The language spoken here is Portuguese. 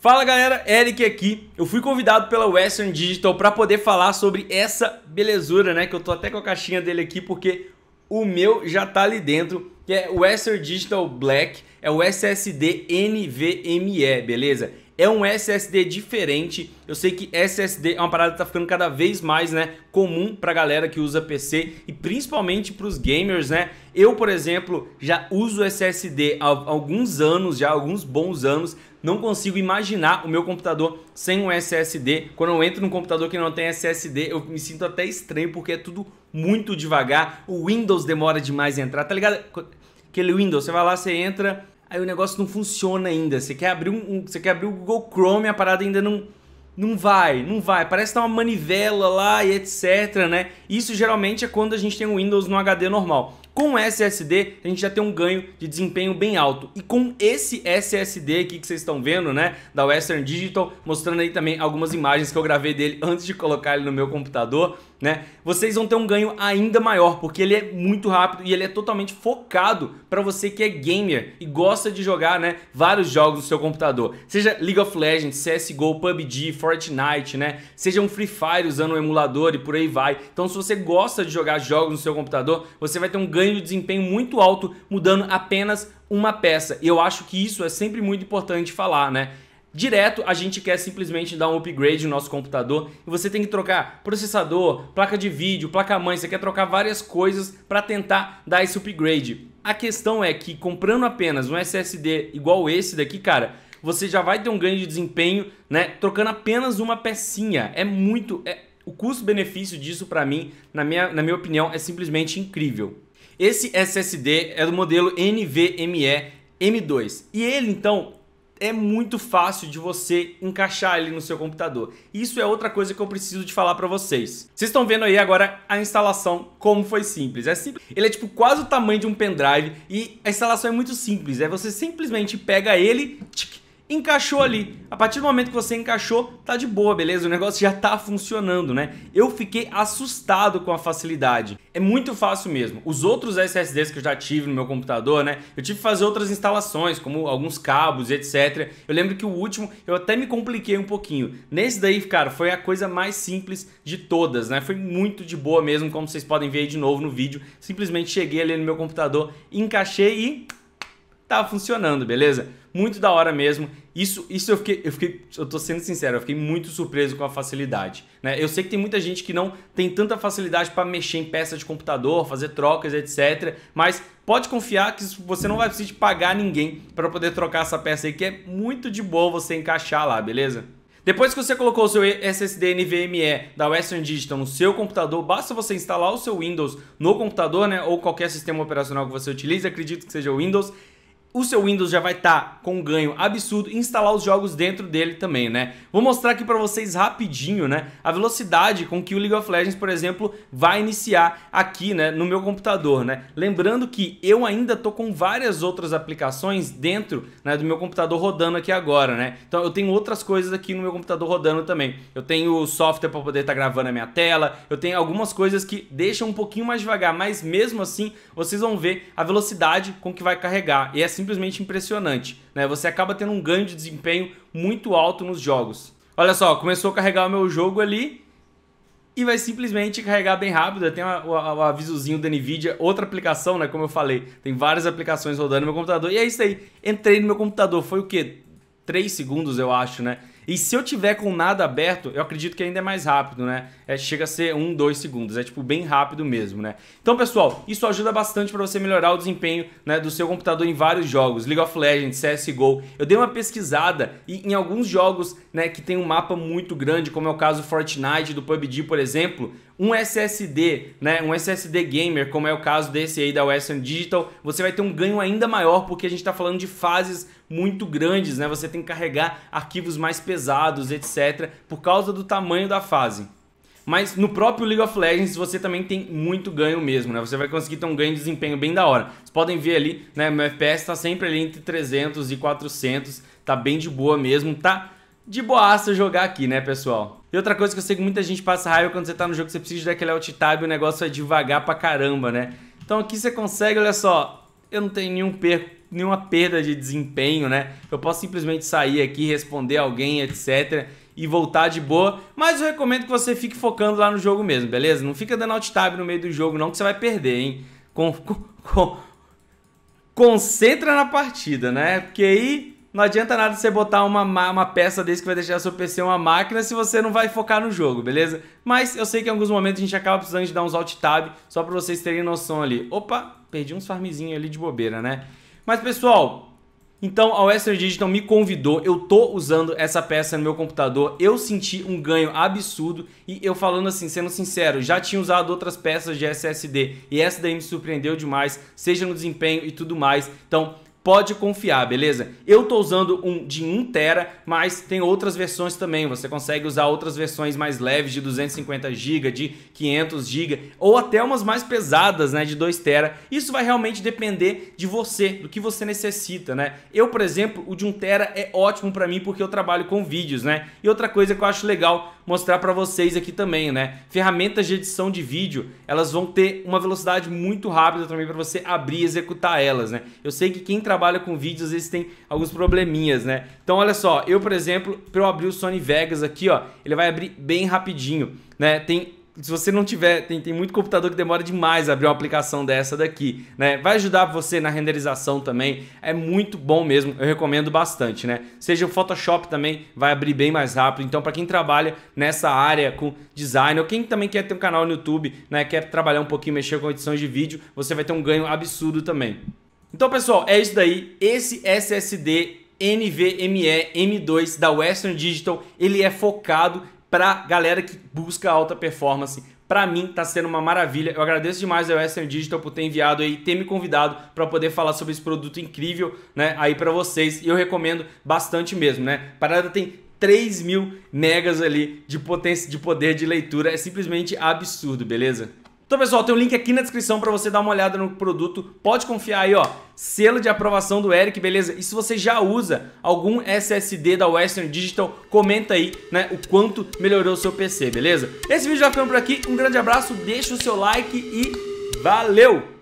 Fala galera, Eric aqui. Eu fui convidado pela Western Digital para poder falar sobre essa belezura, né? Que eu tô até com a caixinha dele aqui porque o meu já tá ali dentro, que é Western Digital Black, é o SSD NVMe, beleza? é um SSD diferente. Eu sei que SSD é uma parada que tá ficando cada vez mais, né, comum pra galera que usa PC e principalmente pros gamers, né? Eu, por exemplo, já uso SSD há alguns anos, já há alguns bons anos. Não consigo imaginar o meu computador sem um SSD. Quando eu entro num computador que não tem SSD, eu me sinto até estranho porque é tudo muito devagar. O Windows demora demais a entrar, tá ligado? Aquele Windows, você vai lá, você entra, aí o negócio não funciona ainda. Você quer abrir um, um, você quer abrir o Google Chrome, a parada ainda não não vai, não vai. Parece que tá uma manivela lá e etc, né? Isso geralmente é quando a gente tem o um Windows no HD normal. Com SSD, a gente já tem um ganho de desempenho bem alto. E com esse SSD aqui que vocês estão vendo, né, da Western Digital, mostrando aí também algumas imagens que eu gravei dele antes de colocar ele no meu computador, né? Vocês vão ter um ganho ainda maior, porque ele é muito rápido e ele é totalmente focado para você que é gamer e gosta de jogar, né, vários jogos no seu computador. Seja League of Legends, CS:GO, PUBG, Fortnite, né? Seja um Free Fire usando um emulador e por aí vai. Então, se você gosta de jogar jogos no seu computador, você vai ter um ganho de desempenho muito alto mudando apenas uma peça. E eu acho que isso é sempre muito importante falar, né? Direto a gente quer simplesmente dar um upgrade no nosso computador e você tem que trocar processador, placa de vídeo, placa-mãe, você quer trocar várias coisas para tentar dar esse upgrade. A questão é que comprando apenas um SSD igual esse daqui, cara, você já vai ter um ganho de desempenho, né? Trocando apenas uma pecinha. É muito. É, o custo-benefício disso, para mim, na minha, na minha opinião, é simplesmente incrível. Esse SSD é do modelo NVMe M2 e ele então é muito fácil de você encaixar ele no seu computador. Isso é outra coisa que eu preciso de falar para vocês. Vocês estão vendo aí agora a instalação como foi simples. É simples. Ele é tipo quase o tamanho de um pendrive e a instalação é muito simples. É você simplesmente pega ele, tchic, encaixou ali. A partir do momento que você encaixou, tá de boa, beleza? O negócio já tá funcionando, né? Eu fiquei assustado com a facilidade. É muito fácil mesmo. Os outros SSDs que eu já tive no meu computador, né? Eu tive que fazer outras instalações, como alguns cabos, etc. Eu lembro que o último eu até me compliquei um pouquinho. Nesse daí, cara, foi a coisa mais simples de todas, né? Foi muito de boa mesmo, como vocês podem ver aí de novo no vídeo. Simplesmente cheguei ali no meu computador, encaixei e tá funcionando, beleza? muito da hora mesmo. Isso, isso eu fiquei, eu fiquei, eu tô sendo sincero, eu fiquei muito surpreso com a facilidade. Né? Eu sei que tem muita gente que não tem tanta facilidade para mexer em peças de computador, fazer trocas, etc. Mas pode confiar que você não vai precisar pagar ninguém para poder trocar essa peça aí, que é muito de boa você encaixar lá, beleza? Depois que você colocou o seu SSD NVMe da Western Digital no seu computador, basta você instalar o seu Windows no computador, né, ou qualquer sistema operacional que você utilize, acredito que seja o Windows, o seu Windows já vai estar tá com um ganho absurdo instalar os jogos dentro dele também, né? Vou mostrar aqui para vocês rapidinho, né? A velocidade com que o League of Legends, por exemplo, vai iniciar aqui, né, no meu computador, né? Lembrando que eu ainda tô com várias outras aplicações dentro, né, do meu computador rodando aqui agora, né? Então eu tenho outras coisas aqui no meu computador rodando também. Eu tenho software para poder estar tá gravando a minha tela, eu tenho algumas coisas que deixam um pouquinho mais devagar, mas mesmo assim, vocês vão ver a velocidade com que vai carregar. E essa é simplesmente impressionante. Né? Você acaba tendo um ganho de desempenho muito alto nos jogos. Olha só, começou a carregar o meu jogo ali e vai simplesmente carregar bem rápido. Tem o avisozinho da NVIDIA, outra aplicação, né? Como eu falei, tem várias aplicações rodando no meu computador. E é isso aí, entrei no meu computador, foi o quê? 3 segundos, eu acho, né? E se eu tiver com nada aberto, eu acredito que ainda é mais rápido, né? É, chega a ser um, dois segundos, é tipo bem rápido mesmo, né? Então, pessoal, isso ajuda bastante para você melhorar o desempenho né, do seu computador em vários jogos, League of Legends, CSGO. Eu dei uma pesquisada e em alguns jogos né, que tem um mapa muito grande, como é o caso do Fortnite, do PUBG, por exemplo, um SSD, né, um SSD gamer, como é o caso desse aí da Western Digital, você vai ter um ganho ainda maior porque a gente está falando de fases muito grandes, né? Você tem que carregar arquivos mais pesados, etc, por causa do tamanho da fase. Mas no próprio League of Legends você também tem muito ganho mesmo, né? Você vai conseguir ter um ganho de desempenho bem da hora. Vocês podem ver ali, né? Meu FPS tá sempre ali entre 300 e 400, tá bem de boa mesmo, tá de boaça jogar aqui, né, pessoal? E outra coisa que eu sei que muita gente passa raiva quando você tá no jogo, você precisa daquele alt tab, o negócio é devagar pra caramba, né? Então aqui você consegue, olha só, eu não tenho nenhum nenhuma perda de desempenho, né? Eu posso simplesmente sair aqui, responder alguém, etc. E voltar de boa. Mas eu recomendo que você fique focando lá no jogo mesmo, beleza? Não fica dando alt tab no meio do jogo, não, que você vai perder, hein? Com, com, com... Concentra na partida, né? Porque aí não adianta nada você botar uma, uma peça desse que vai deixar seu PC uma máquina se você não vai focar no jogo, beleza? Mas eu sei que em alguns momentos a gente acaba precisando de dar uns alt tab, só para vocês terem noção ali. Opa, perdi uns farmzinhos ali de bobeira, né? Mas pessoal, então a Western Digital me convidou, eu tô usando essa peça no meu computador, eu senti um ganho absurdo e eu falando assim, sendo sincero, já tinha usado outras peças de SSD e essa daí me surpreendeu demais, seja no desempenho e tudo mais. Então, pode confiar, beleza? Eu tô usando um de 1 tera, mas tem outras versões também. Você consegue usar outras versões mais leves de 250 GB, de 500 GB ou até umas mais pesadas, né, de 2 tera. Isso vai realmente depender de você, do que você necessita, né? Eu, por exemplo, o de 1 tera é ótimo para mim porque eu trabalho com vídeos, né? E outra coisa que eu acho legal mostrar para vocês aqui também, né? Ferramentas de edição de vídeo, elas vão ter uma velocidade muito rápida também para você abrir e executar elas, né? Eu sei que quem trabalha trabalha com vídeos, às vezes tem alguns probleminhas, né? Então olha só, eu por exemplo, para eu abrir o Sony Vegas aqui, ó, ele vai abrir bem rapidinho, né? Tem se você não tiver, tem, tem muito computador que demora demais abrir uma aplicação dessa daqui, né? Vai ajudar você na renderização também, é muito bom mesmo, eu recomendo bastante, né? Seja o Photoshop também, vai abrir bem mais rápido, então para quem trabalha nessa área com design, ou quem também quer ter um canal no YouTube, né, quer trabalhar um pouquinho, mexer com edições de vídeo, você vai ter um ganho absurdo também. Então, pessoal, é isso daí. Esse SSD NVMe M2 da Western Digital, ele é focado para galera que busca alta performance. Para mim está sendo uma maravilha. Eu agradeço demais a Western Digital por ter enviado aí, ter me convidado para poder falar sobre esse produto incrível, né, aí para vocês. E eu recomendo bastante mesmo, né? A parada tem 3 mil megas ali de potência de poder de leitura. É simplesmente absurdo, beleza? Então, pessoal, tem um link aqui na descrição para você dar uma olhada no produto. Pode confiar aí, ó. Selo de aprovação do Eric, beleza? E se você já usa algum SSD da Western Digital, comenta aí, né, o quanto melhorou o seu PC, beleza? Esse vídeo já ficando por aqui. Um grande abraço, deixa o seu like e valeu!